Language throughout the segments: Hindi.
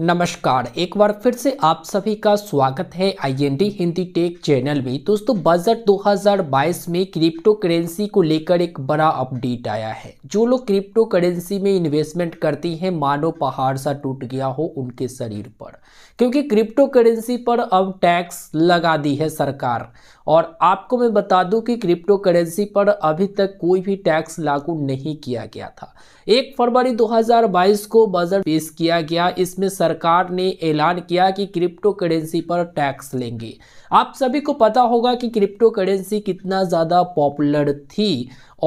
नमस्कार एक बार फिर से आप सभी का स्वागत है आईएनडी हिंदी टेक चैनल में दोस्तों बजट 2022 में क्रिप्टो करेंसी को लेकर एक बड़ा अपडेट आया है जो लोग क्रिप्टो करेंसी में इन्वेस्टमेंट करती हैं मानो पहाड़ सा टूट गया हो उनके शरीर पर क्योंकि क्रिप्टो करेंसी पर अब टैक्स लगा दी है सरकार और आपको मैं बता दूं कि क्रिप्टो करेंसी पर अभी तक कोई भी टैक्स लागू नहीं किया गया था एक फरवरी 2022 को बजट पेश किया गया इसमें सर सरकार ने ऐलान किया कि क्रिप्टो करेंसी पर टैक्स लेंगे आप सभी को पता होगा कि क्रिप्टो करेंसी कितना ज़्यादा पॉपुलर थी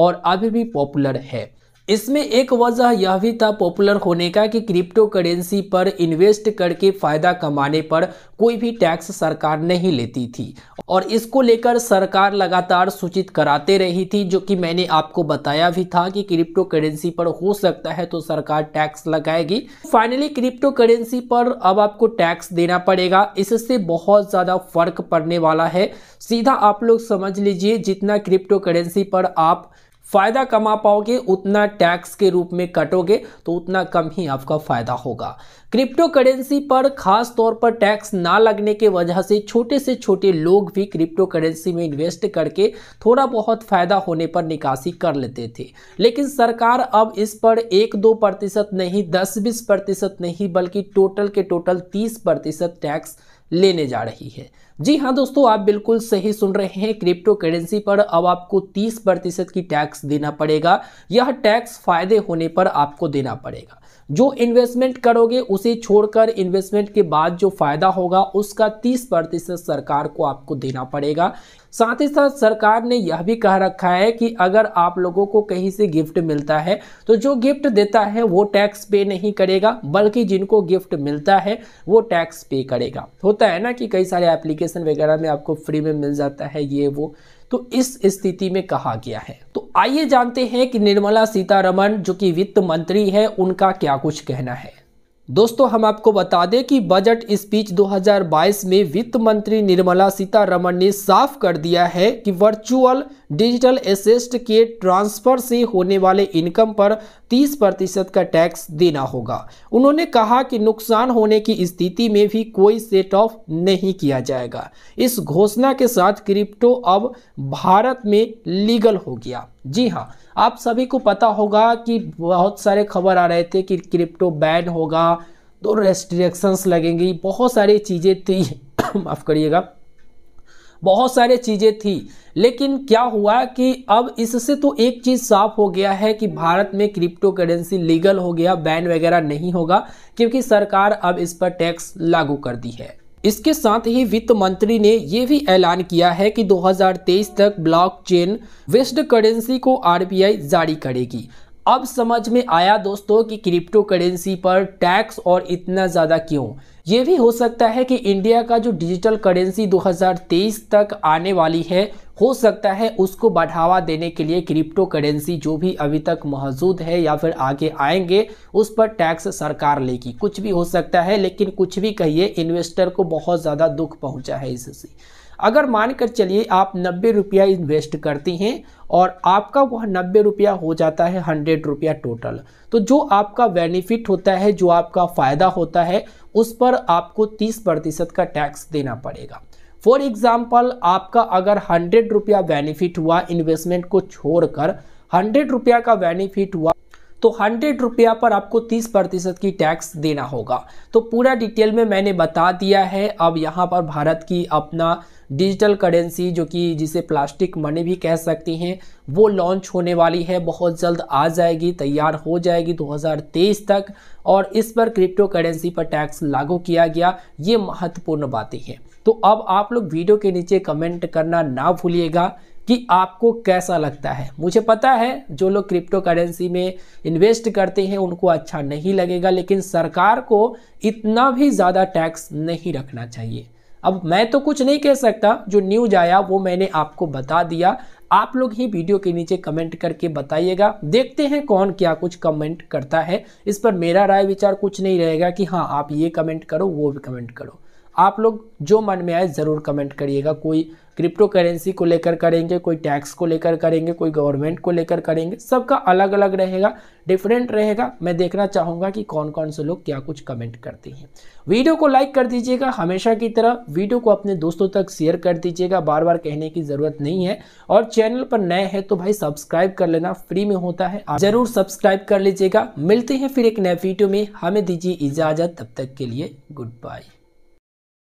और अभी भी पॉपुलर है इसमें एक वजह यह भी था पॉपुलर होने का कि क्रिप्टो करेंसी पर इन्वेस्ट करके फ़ायदा कमाने पर कोई भी टैक्स सरकार नहीं लेती थी और इसको लेकर सरकार लगातार सूचित कराते रही थी जो कि मैंने आपको बताया भी था कि क्रिप्टो करेंसी पर हो सकता है तो सरकार टैक्स लगाएगी फाइनली क्रिप्टो करेंसी पर अब आपको टैक्स देना पड़ेगा इससे बहुत ज़्यादा फर्क पड़ने वाला है सीधा आप लोग समझ लीजिए जितना क्रिप्टो करेंसी पर आप फायदा कमा पाओगे उतना टैक्स के रूप में कटोगे तो उतना कम ही आपका फायदा होगा क्रिप्टो करेंसी पर खास तौर पर टैक्स ना लगने के वजह से छोटे से छोटे लोग भी क्रिप्टो करेंसी में इन्वेस्ट करके थोड़ा बहुत फायदा होने पर निकासी कर लेते थे लेकिन सरकार अब इस पर एक दो प्रतिशत नहीं दस बीस प्रतिशत नहीं बल्कि टोटल के टोटल तीस प्रतिशत टैक्स लेने जा रही है जी हाँ दोस्तों आप बिल्कुल सही सुन रहे हैं क्रिप्टो करेंसी पर अब आपको 30 प्रतिशत की टैक्स देना पड़ेगा यह टैक्स फायदे होने पर आपको देना पड़ेगा जो इन्वेस्टमेंट करोगे उसे छोड़कर इन्वेस्टमेंट के बाद जो फायदा होगा उसका 30 प्रतिशत सरकार को आपको देना पड़ेगा साथ ही साथ सरकार ने यह भी कह रखा है कि अगर आप लोगों को कहीं से गिफ्ट मिलता है तो जो गिफ्ट देता है वो टैक्स पे नहीं करेगा बल्कि जिनको गिफ्ट मिलता है वो टैक्स पे करेगा होता है ना कि कई सारे एप्लीकेशन वगैरह में आपको फ्री में मिल जाता है ये वो तो इस स्थिति में कहा गया है तो आइए जानते हैं कि निर्मला सीतारमन जो कि वित्त मंत्री है उनका क्या कुछ कहना है दोस्तों हम आपको बता दें कि बजट स्पीच 2022 में वित्त मंत्री निर्मला सीतारमण ने साफ कर दिया है कि वर्चुअल डिजिटल एसेस्ट के ट्रांसफर से होने वाले इनकम पर 30 प्रतिशत का टैक्स देना होगा उन्होंने कहा कि नुकसान होने की स्थिति में भी कोई सेट ऑफ नहीं किया जाएगा इस घोषणा के साथ क्रिप्टो अब भारत में लीगल हो गया जी हाँ आप सभी को पता होगा कि बहुत सारे खबर आ रहे थे कि क्रिप्टो बैन होगा तो रेस्ट्रिक्शंस लगेंगी बहुत सारी चीज़ें थी माफ़ करिएगा बहुत सारी चीज़ें थी लेकिन क्या हुआ कि अब इससे तो एक चीज़ साफ हो गया है कि भारत में क्रिप्टो करेंसी लीगल हो गया बैन वगैरह नहीं होगा क्योंकि सरकार अब इस पर टैक्स लागू कर दी है इसके साथ ही वित्त मंत्री ने यह भी ऐलान किया है कि 2023 तक ब्लॉकचेन वेस्ट करेंसी को आरबीआई जारी करेगी अब समझ में आया दोस्तों कि क्रिप्टो करेंसी पर टैक्स और इतना ज़्यादा क्यों ये भी हो सकता है कि इंडिया का जो डिजिटल करेंसी 2023 तक आने वाली है हो सकता है उसको बढ़ावा देने के लिए क्रिप्टो करेंसी जो भी अभी तक मौजूद है या फिर आगे आएंगे उस पर टैक्स सरकार लेगी कुछ भी हो सकता है लेकिन कुछ भी कहिए इन्वेस्टर को बहुत ज़्यादा दुख पहुंचा है इससे अगर मानकर चलिए आप नब्बे रुपया इन्वेस्ट करती हैं और आपका वह नब्बे रुपया हो जाता है हंड्रेड रुपया टोटल तो जो आपका बेनिफिट होता है जो आपका फ़ायदा होता है उस पर आपको तीस प्रतिशत का टैक्स देना पड़ेगा फॉर एग्जाम्पल आपका अगर हंड्रेड रुपया बेनिफिट हुआ इन्वेस्टमेंट को छोड़कर हंड्रेड रुपया का बेनिफिट हुआ तो हंड्रेड रुपया पर आपको तीस प्रतिशत की टैक्स देना होगा तो पूरा डिटेल में मैंने बता दिया है अब यहाँ पर भारत की अपना डिजिटल करेंसी जो कि जिसे प्लास्टिक मनी भी कह सकती हैं वो लॉन्च होने वाली है बहुत जल्द आ जाएगी तैयार हो जाएगी 2023 तक और इस पर क्रिप्टो करेंसी पर टैक्स लागू किया गया ये महत्वपूर्ण बातें हैं तो अब आप लोग वीडियो के नीचे कमेंट करना ना भूलिएगा कि आपको कैसा लगता है मुझे पता है जो लोग क्रिप्टो करेंसी में इन्वेस्ट करते हैं उनको अच्छा नहीं लगेगा लेकिन सरकार को इतना भी ज़्यादा टैक्स नहीं रखना चाहिए अब मैं तो कुछ नहीं कह सकता जो न्यूज आया वो मैंने आपको बता दिया आप लोग ही वीडियो के नीचे कमेंट करके बताइएगा देखते हैं कौन क्या कुछ कमेंट करता है इस पर मेरा राय विचार कुछ नहीं रहेगा कि हाँ आप ये कमेंट करो वो भी कमेंट करो आप लोग जो मन में आए ज़रूर कमेंट करिएगा कोई क्रिप्टो करेंसी को लेकर करेंगे कोई टैक्स को लेकर करेंगे कोई गवर्नमेंट को लेकर करेंगे सबका अलग अलग रहेगा डिफरेंट रहेगा मैं देखना चाहूँगा कि कौन कौन से लोग क्या कुछ कमेंट करते हैं वीडियो को लाइक कर दीजिएगा हमेशा की तरह वीडियो को अपने दोस्तों तक शेयर कर दीजिएगा बार बार कहने की ज़रूरत नहीं है और चैनल पर नए हैं तो भाई सब्सक्राइब कर लेना फ्री में होता है आप ज़रूर सब्सक्राइब कर लीजिएगा मिलते हैं फिर एक नए वीडियो में हमें दीजिए इजाज़त तब तक के लिए गुड बाय